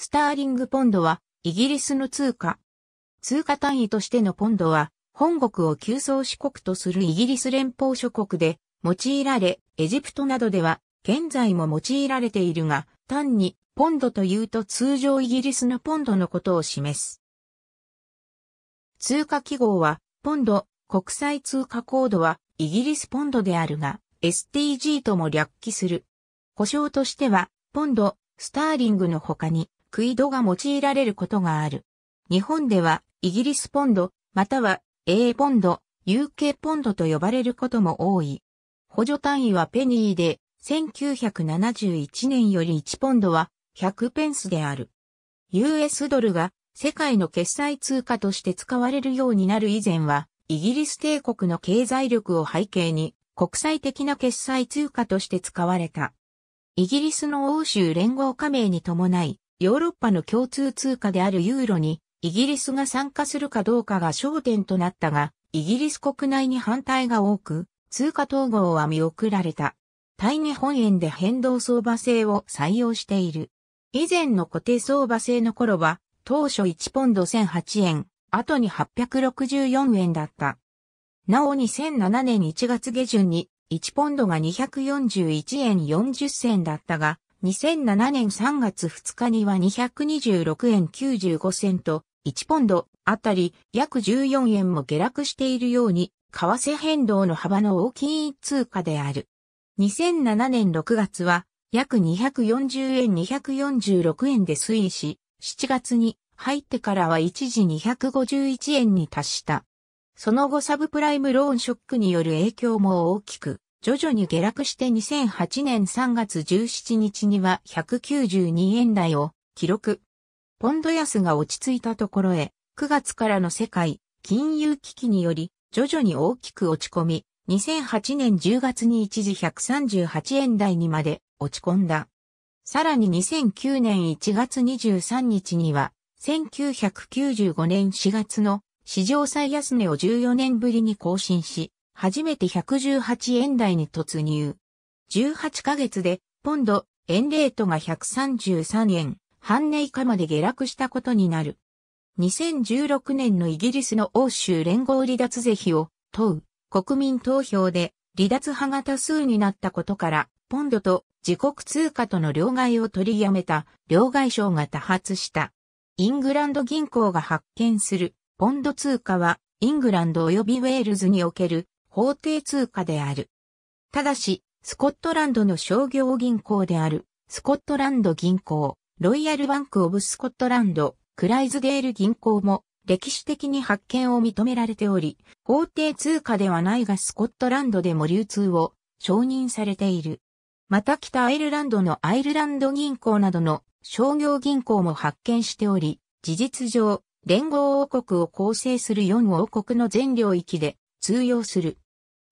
スターリングポンドは、イギリスの通貨。通貨単位としてのポンドは、本国を急増四国とするイギリス連邦諸国で用いられ、エジプトなどでは現在も用いられているが、単にポンドというと通常イギリスのポンドのことを示す。通貨記号は、ポンド、国際通貨コードはイギリスポンドであるが、STG とも略記する。故障としては、ポンド、スターリングの他に、クイドが用いられることがある。日本ではイギリスポンド、または A ポンド、UK ポンドと呼ばれることも多い。補助単位はペニーで、1971年より1ポンドは100ペンスである。US ドルが世界の決済通貨として使われるようになる以前は、イギリス帝国の経済力を背景に国際的な決済通貨として使われた。イギリスの欧州連合加盟に伴い、ヨーロッパの共通通貨であるユーロにイギリスが参加するかどうかが焦点となったが、イギリス国内に反対が多く、通貨統合は見送られた。対日本円で変動相場制を採用している。以前の固定相場制の頃は、当初1ポンド1008円、後に864円だった。なお2007年1月下旬に1ポンドが241円40銭だったが、2007年3月2日には226円95銭と1ポンドあたり約14円も下落しているように、為替変動の幅の大きい通貨である。2007年6月は約240円246円で推移し、7月に入ってからは一時251円に達した。その後サブプライムローンショックによる影響も大きく、徐々に下落して2008年3月17日には192円台を記録。ポンド安が落ち着いたところへ、9月からの世界金融危機により徐々に大きく落ち込み、2008年10月に一時138円台にまで落ち込んだ。さらに2009年1月23日には、1995年4月の史上最安値を14年ぶりに更新し、初めて118円台に突入。18ヶ月で、ポンド、円レートが133円、半値以下まで下落したことになる。2016年のイギリスの欧州連合離脱是非を問う国民投票で離脱派が多数になったことから、ポンドと自国通貨との両替を取りやめた両替商が多発した。イングランド銀行が発見するポンド通貨はイングランド及びウェールズにおける法定通貨である。ただし、スコットランドの商業銀行である、スコットランド銀行、ロイヤルバンクオブスコットランド、クライズゲール銀行も歴史的に発見を認められており、法定通貨ではないがスコットランドでも流通を承認されている。また北アイルランドのアイルランド銀行などの商業銀行も発見しており、事実上、連合王国を構成する4王国の全領域で通用する。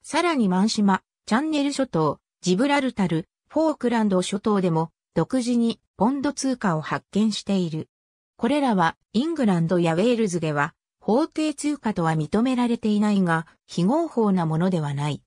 さらにシ島、チャンネル諸島、ジブラルタル、フォークランド諸島でも独自にポンド通貨を発見している。これらはイングランドやウェールズでは法定通貨とは認められていないが非合法なものではない。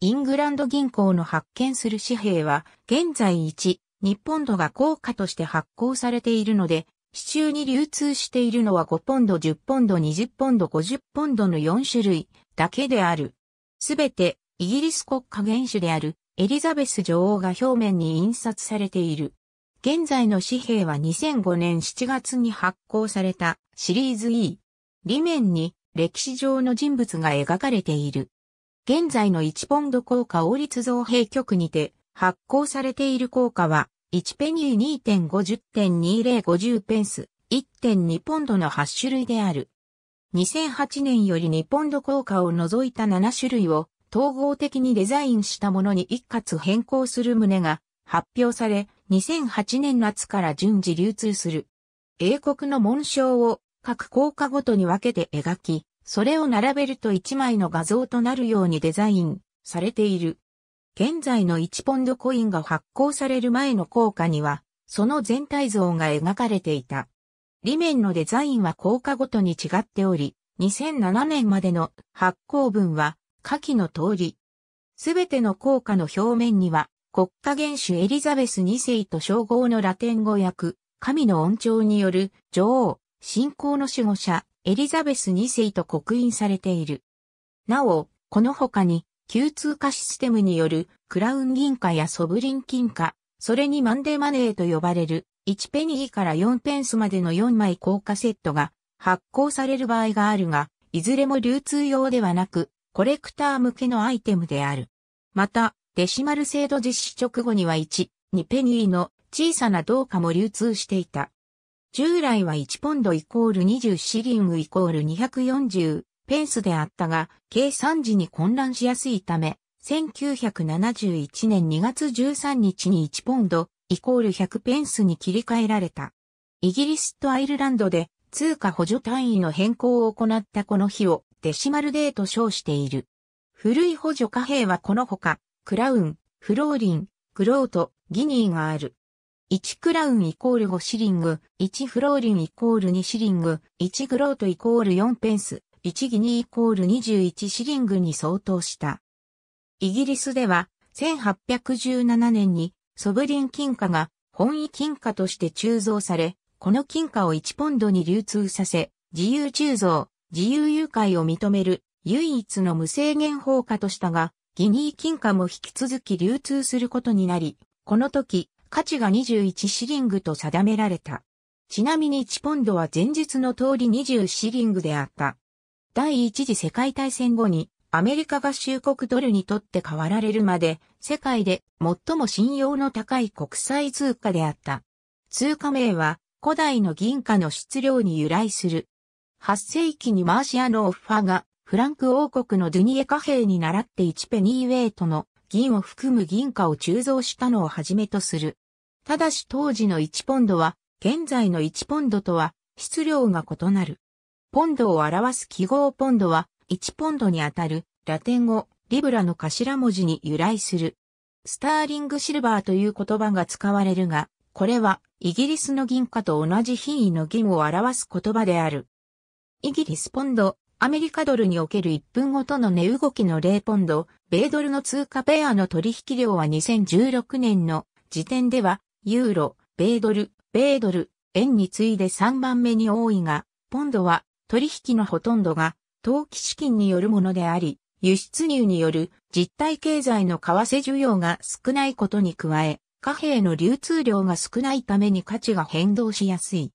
イングランド銀行の発見する紙幣は現在1、日本土が硬貨として発行されているので市中に流通しているのは5ポンド、10ポンド、20ポンド、50ポンドの4種類だけである。すべてイギリス国家元首であるエリザベス女王が表面に印刷されている。現在の紙幣は2005年7月に発行されたシリーズ E。裏面に歴史上の人物が描かれている。現在の1ポンド硬貨王立造幣局にて発行されている硬貨は1ペニー2.50.2050ペンス、1.2ポンドの8種類である。2008年より2ポンド硬貨を除いた7種類を統合的にデザインしたものに一括変更する旨が発表され、2008年夏から順次流通する。英国の紋章を各硬貨ごとに分けて描き、それを並べると1枚の画像となるようにデザインされている。現在の1ポンドコインが発行される前の硬貨には、その全体像が描かれていた。裏面のデザインは硬貨ごとに違っており、2007年までの発行分は下記の通り。すべての硬貨の表面には国家元首エリザベス2世と称号のラテン語訳、神の恩寵による女王、信仰の守護者、エリザベス2世と刻印されている。なお、この他に旧通貨システムによるクラウン銀貨やソブリン金貨、それにマンデーマネーと呼ばれる1ペニーから4ペンスまでの4枚硬貨セットが発行される場合があるが、いずれも流通用ではなく、コレクター向けのアイテムである。また、デシマル制度実施直後には1、2ペニーの小さな銅貨も流通していた。従来は1ポンドイコール20シリングイコール240ペンスであったが、計3時に混乱しやすいため、1971年2月13日に1ポンド、イコール100ペンスに切り替えられた。イギリスとアイルランドで通貨補助単位の変更を行ったこの日をデシマルデーと称している。古い補助貨幣はこのほか、クラウン、フローリン、グロート、ギニーがある。1クラウンイコール5シリング、1フローリンイコール2シリング、1グロートイコール4ペンス、1ギニイコール21シリングに相当した。イギリスでは1817年にソブリン金貨が本位金貨として鋳造され、この金貨を1ポンドに流通させ、自由鋳造、自由誘拐を認める唯一の無制限法貨としたが、ギニー金貨も引き続き流通することになり、この時価値が21シリングと定められた。ちなみに1ポンドは前日の通り20シリングであった。第一次世界大戦後にアメリカ合衆国ドルにとって変わられるまで、世界で最も信用の高い国際通貨であった。通貨名は古代の銀貨の質量に由来する。8世紀にマーシアのオッファがフランク王国のドゥニエ貨幣に倣って1ペニーウェイトの銀を含む銀貨を鋳造したのをはじめとする。ただし当時の1ポンドは現在の1ポンドとは質量が異なる。ポンドを表す記号ポンドは、1ポンドにあたる、ラテン語、リブラの頭文字に由来する。スターリングシルバーという言葉が使われるが、これは、イギリスの銀貨と同じ品位の銀を表す言葉である。イギリスポンド、アメリカドルにおける1分ごとの値動きの0ポンド、米ドルの通貨ペアの取引量は2016年の時点では、ユーロ、米ドル、米ドル、円に次いで3番目に多いが、ポンドは取引のほとんどが投機資金によるものであり、輸出入による実体経済の為替需要が少ないことに加え、貨幣の流通量が少ないために価値が変動しやすい。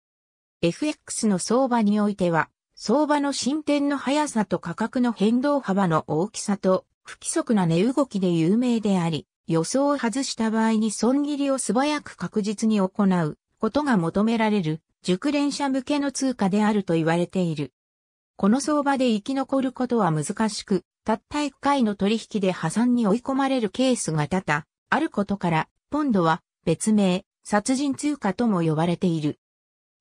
FX の相場においては、相場の進展の速さと価格の変動幅の大きさと不規則な値動きで有名であり、予想を外した場合に損切りを素早く確実に行うことが求められる熟練者向けの通貨であると言われている。この相場で生き残ることは難しく、たった一回の取引で破産に追い込まれるケースが多々、あることから、ポンドは別名、殺人通貨とも呼ばれている。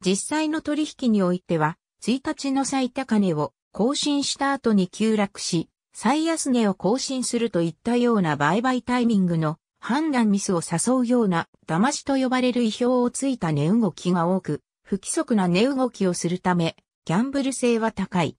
実際の取引においては、1日の最高値を更新した後に急落し、最安値を更新するといったような売買タイミングの判断ミスを誘うような騙しと呼ばれる意表をついた値動きが多く、不規則な値動きをするため、ギャンブル性は高い。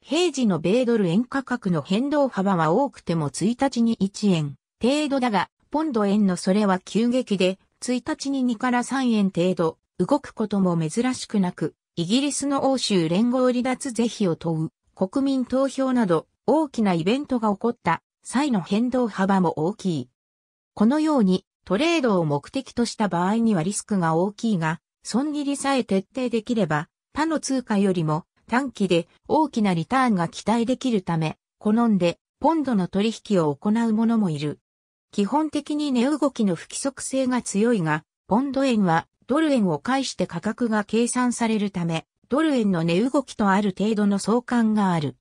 平時の米ドル円価格の変動幅は多くても1日に1円程度だが、ポンド円のそれは急激で、1日に2から3円程度、動くことも珍しくなく、イギリスの欧州連合離脱是非を問う、国民投票など、大きなイベントが起こった際の変動幅も大きい。このように、トレードを目的とした場合にはリスクが大きいが、損切りさえ徹底できれば、他の通貨よりも短期で大きなリターンが期待できるため、好んでポンドの取引を行う者もいる。基本的に値動きの不規則性が強いが、ポンド円はドル円を介して価格が計算されるため、ドル円の値動きとある程度の相関がある。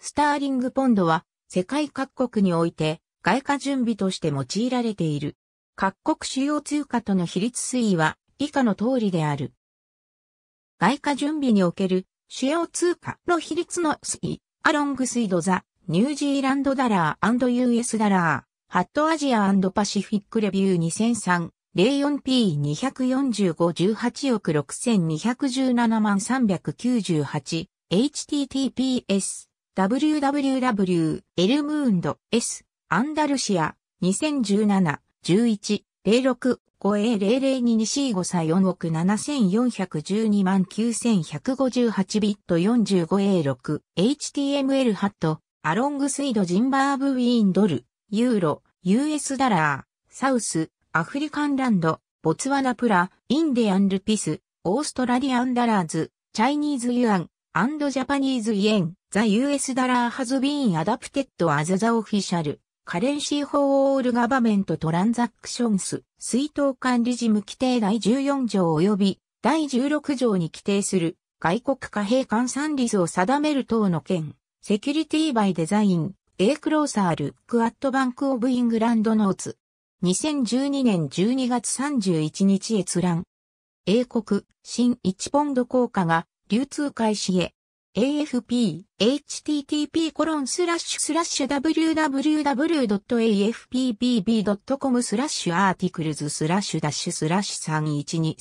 スターリングポンドは世界各国において外貨準備として用いられている。各国主要通貨との比率推移は以下の通りである。外貨準備における主要通貨の比率の推移、アロングスイドザ、ニュージーランドダラー &US ダラー、ハットアジアパシフィックレビュー 2003-04P245-18 億6217万 398https w w w e l m o ン n d s アンダルシア2017-11-06護衛002に C 誤差4億7412万9158ビット 45A6 HTML ハットアロングスイドジンバーブウィーンドルユーロ US ダラーサウスアフリカンランドボツワナプラインディアンルピスオーストラリアンダラーズチャイニーズユアンアンドジャパニーズイエンザ・ユー US ダラー・ハズ・ビ has been adapted シャル・カレンシー・ i c i a l c u r r e ト・ c ン for all g 水道管理事務規定第14条及び第16条に規定する外国貨幣換算率を定める等の件、セキュリティバイデザイン、A クローサールックアットバンクオブイングランドノーツ。2012年12月31日閲覧。英国、新1ポンド硬貨が流通開始へ。AFP、http://www.afpbb.com スラッシュアーティクルズスラッシュダッシュスラッシュ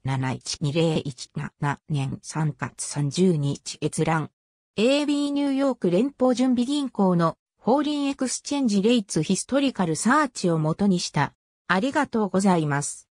312307120117年3月30日閲覧。AB ニューヨーク連邦準備銀行のホーリンエクスチェンジレイツヒストリカルサーチをもとにした。ありがとうございます。